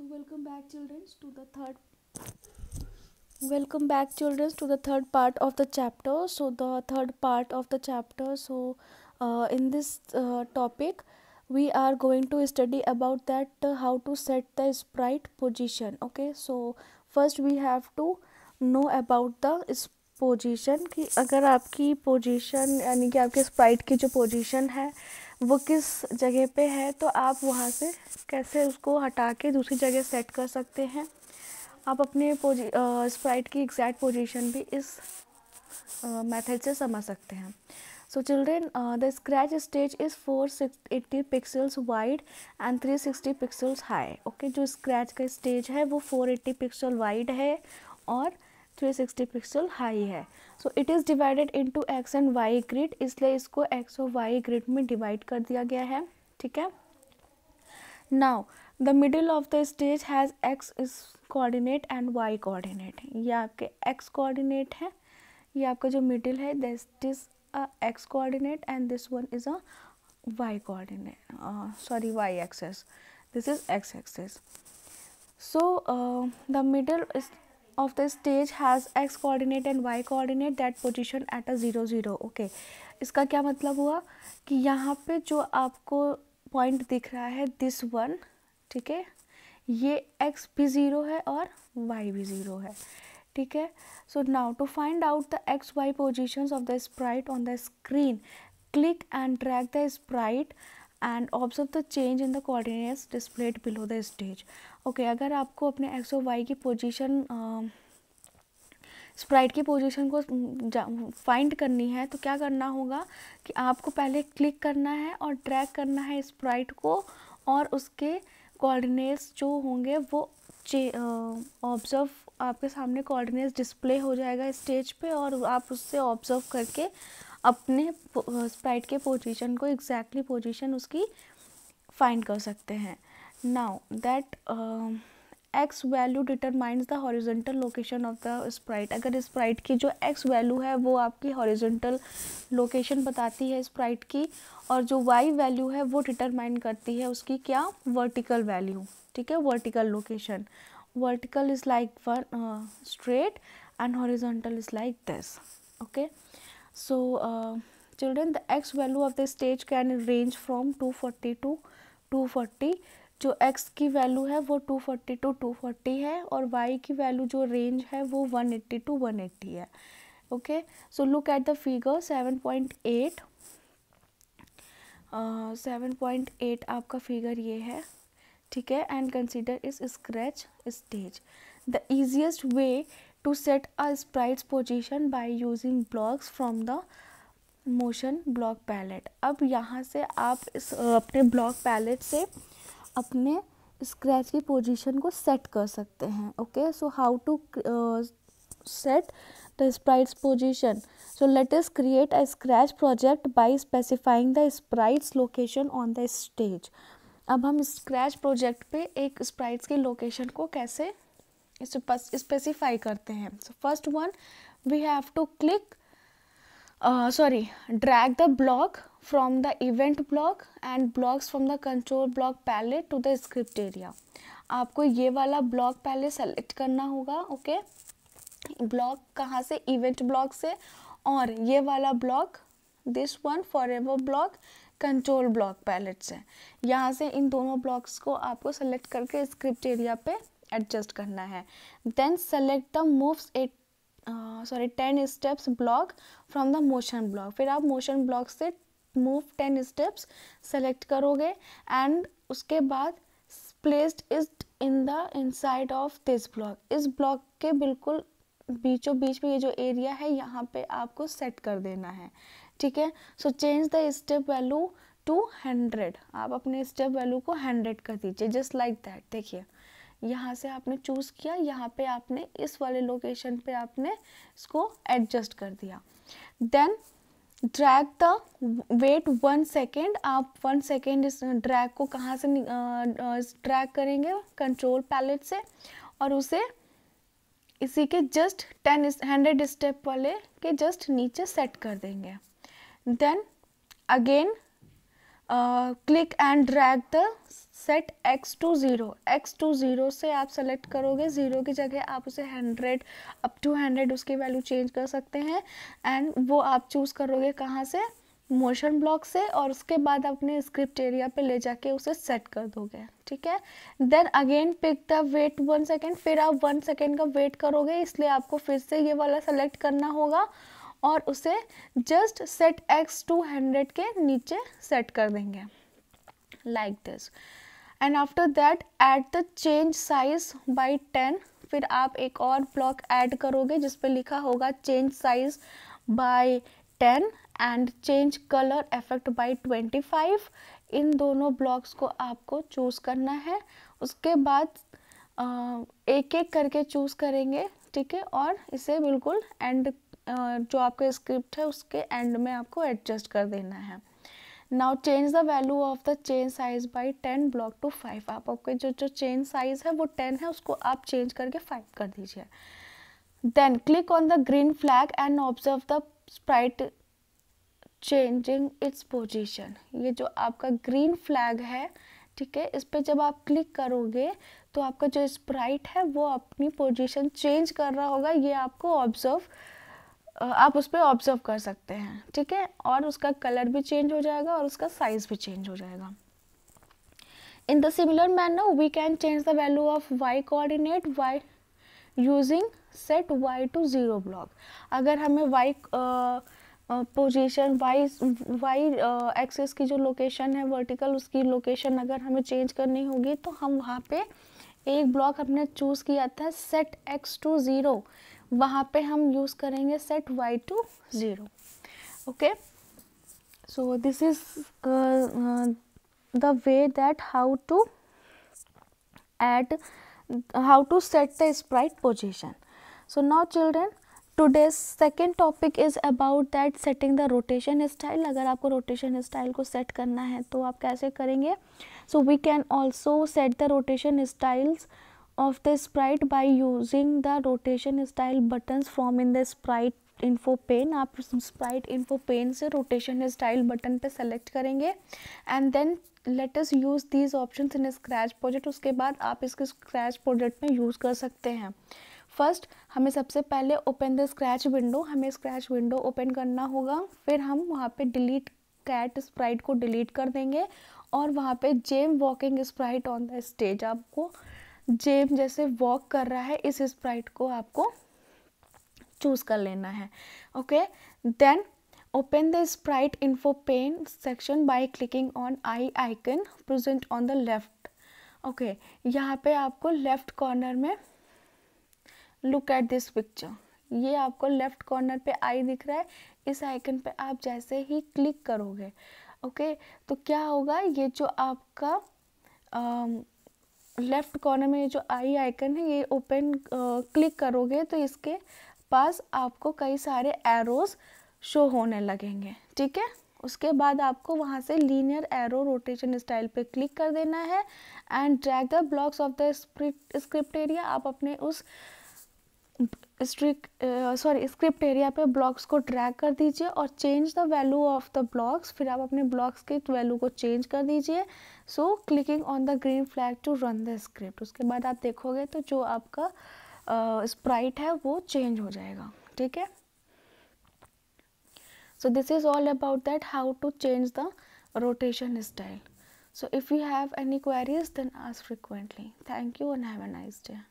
so welcome back childrens to the third welcome back childrens to the third part of the chapter so the third part of the chapter so in this topic we are going to study about that how to set the sprite position okay so first we have to know about the इस position कि अगर आपकी position यानी कि आपके Sprite की जो position है uh, वो किस जगह पे है तो आप वहाँ से कैसे उसको हटा के दूसरी जगह सेट कर सकते हैं आप अपने स्प्राइट की एग्जैक्ट पोजीशन भी इस मेथड से समझ सकते हैं so children the scratch stage is four six eighty pixels wide and three sixty pixels high okay जो स्क्रैच का स्टेज है वो फोर एट्टी पिक्सल वाइड है और 360 पिक्सल हाई है so it is divided into X and Y grid इसलिए इसको x और वाई ग्रिड में डिवाइड कर दिया गया है ठीक है now the middle of the stage has X is coordinate and Y coordinate ये आपके एक्स कोऑर्डिनेट है ये आपका जो मिडिल है this is a X coordinate and this one is a Y coordinate sorry Y axis this is X axis so the middle middle of the stage has x coordinate and y coordinate that position at a zero zero okay इसका क्या मतलब हुआ कि यहाँ पे जो आपको point दिख रहा है दिस वन ठीक है ये x भी ज़ीरो है और y भी ज़ीरो है ठीक है so now to find out the X Y position of the sprite on the screen click and track the sprite and observe the change in the coordinates displayed below the stage okay अगर आपको अपने X और Y की position sprite की position को find करनी है तो क्या करना होगा कि आपको पहले क्लिक करना है और ड्रैग करना है स्प्राइट को और उसके कोऑर्डिनेट्स जो होंगे वो ऑब्जर्व आपके सामने कोऑर्डिनेट्स डिस्प्ले हो जाएगा स्टेज पे और आप उससे ऑब्जर्व करके अपने स्प्राइट के पोजीशन को एग्जैक्टली exactly पोजीशन उसकी फाइंड कर सकते हैं now that X value determines the horizontal location of the sprite अगर स्प्राइट की जो एक्स वैल्यू है वो आपकी हॉरिजेंटल लोकेशन बताती है स्प्राइट की और जो वाई वैल्यू है वो डिटरमाइन करती है उसकी क्या वर्टिकल वैल्यू ठीक है vertical location vertical is like one straight and horizontal is like this okay So, uh, children the x value of the stage can range from 240 to 240 जो x की वैल्यू है वो 240 टू 240 है और y की value जो range है वो 180 टू 180 है okay so look at the figure 7.8 seven point eight आपका फिगर ये है ठीक है एंड कंसिडर इस scratch stage the easiest way to set a sprite's position by using blocks from the motion block palette अब यहाँ से आप इस अपने ब्लॉक पैलेट से अपने स्क्रैच की पोजिशन को सेट कर सकते हैं okay so how to set the sprite's position so let us create a scratch project by specifying the sprite's location on the stage अब हम स्क्रैच प्रोजेक्ट पे एक स्प्राइट्स की लोकेशन को कैसे स्पेसिफाई करते हैं so first one we have to click sorry drag the block from the event block and blocks from the control block palette to the script area आपको ये वाला ब्लॉक पहले सेलेक्ट करना होगा ओके ब्लॉक कहाँ से इवेंट ब्लॉक से और ये वाला block this one forever block control block palette से यहाँ से इन दोनों ब्लॉक्स को आपको सेलेक्ट करके स्क्रिप्ट एरिया पे एडजस्ट करना है then select the moves eight sorry ten steps block from the motion block फिर आप मोशन ब्लॉक से मूव टेन स्टेप्स सेलेक्ट करोगे एंड उसके बाद placed is in the inside of this block इस ब्लॉक के बिल्कुल बीचों बीच में ये जो एरिया है यहाँ पे आपको सेट कर देना है ठीक है so change the step value to hundred आप अपने स्टेप वैल्यू को हंड्रेड कर दीजिए जस्ट लाइक दैट देखिए यहाँ से आपने चूज़ किया यहाँ पे आपने इस वाले लोकेशन पे आपने इसको एडजस्ट कर दिया then drag the wait one second आप वन सेकेंड इस ड्रैग को कहाँ से ड्रैग करेंगे कंट्रोल पैलेट से और उसे इसी के जस्ट टेन हंड्रेड स्टेप वाले के जस्ट नीचे सेट कर देंगे then again click and drag the set X x zero x to zero से आप सेलेक्ट करोगे ज़ीरो की जगह आप उसे हंड्रेड अप टू हंड्रेड उसकी वैल्यू चेंज कर सकते हैं एंड वो आप चूज़ करोगे कहाँ से मोशन ब्लॉक से और उसके बाद अपने स्क्रिप्ट एरिया पे ले जाके उसे सेट कर दोगे ठीक है then again pick the wait one second फिर आप वन सेकेंड का वेट करोगे इसलिए आपको फिर से ये वाला सेलेक्ट करना होगा और उसे just set X to hundred के नीचे सेट कर देंगे like this and after that at the change size by ten फिर आप एक और ब्लॉक ऐड करोगे जिस पर लिखा होगा change size by ten and change colour effect by twenty five इन दोनों ब्लॉक्स को आपको चूज़ करना है उसके बाद एक एक करके चूज़ करेंगे ठीक है और इसे बिल्कुल एंड जो आपका स्क्रिप्ट है उसके एंड में आपको एडजस्ट कर देना है now change the value of the change size by ten block to five आप आपके जो जो चेन साइज है वो टेन है उसको आप चेंज करके फाइव कर दीजिए then click on the green flag and observe the sprite changing its position ये जो आपका ग्रीन फ्लैग है ठीक है इस पर जब आप क्लिक करोगे तो आपका जो स्प्राइट है वो अपनी पोजिशन चेंज कर रहा होगा ये आपको ऑब्जर्व आप उस पर ऑब्जर्व कर सकते हैं ठीक है और उसका कलर भी चेंज हो जाएगा और उसका साइज भी चेंज हो जाएगा in the similar manner we can change the value of Y coordinate Y using set Y to zero block अगर हमें Y position Y Y axis की जो लोकेशन है वर्टिकल उसकी लोकेशन अगर हमें चेंज करनी होगी तो हम वहाँ पे एक ब्लॉक हमने चूज़ किया था सेट एक्स टू ज़ीरो वहाँ पे हम यूज करेंगे set y to zero okay so this is the way that how to at how to set the sprite position so now children today second topic is about that setting the rotation style अगर आपको rotation style को set करना है तो आप कैसे करेंगे so we can also set the rotation styles of the sprite by using the rotation style buttons from in the sprite info pane आप स्प्राइट इन्फो पेन से रोटेशन स्टाइल बटन पे सेलेक्ट करेंगे and then let's use these option in scratch project उसके बाद आप इसके scratch project में use कर सकते हैं फर्स्ट हमें सबसे पहले ओपन द स्क्रैच विंडो हमें स्क्रैच विंडो ओपन करना होगा फिर हम वहाँ पे डिलीट कैट स्प्राइट को डिलीट कर देंगे और वहाँ पे Jaime walking sprite on the stage आपको जेब जैसे वॉक कर रहा है इस स्प्राइट को आपको चूज कर लेना है okay then open the sprite info pane section by clicking on I icon present on the left okay यहाँ पे आपको लेफ्ट कॉर्नर में लुक एट दिस पिक्चर ये आपको लेफ्ट कॉर्नर पे आई दिख रहा है इस आइकन पे आप जैसे ही क्लिक करोगे ओके okay, तो क्या होगा ये जो आपका लेफ़्ट कॉर्नर में जो आई आइकन है ये ओपन क्लिक uh, करोगे तो इसके पास आपको कई सारे एरोज़ शो होने लगेंगे ठीक है उसके बाद आपको वहाँ से लीनियर एरो रोटेशन स्टाइल पे क्लिक कर देना है and drag the blocks of the script area आप अपने उस uh, strict sorry script area पे ब्लॉक्स को ट्रैक कर दीजिए और change the value of the blocks फिर आप अपने ब्लॉक्स के वैल्यू को चेंज कर दीजिए so clicking on the green flag to run the script उसके बाद आप देखोगे तो जो आपका स्प्राइट uh, है वो चेंज हो जाएगा ठीक है so this is all about that how to change the rotation style so if you have any queries then ask frequently thank you and have a nice day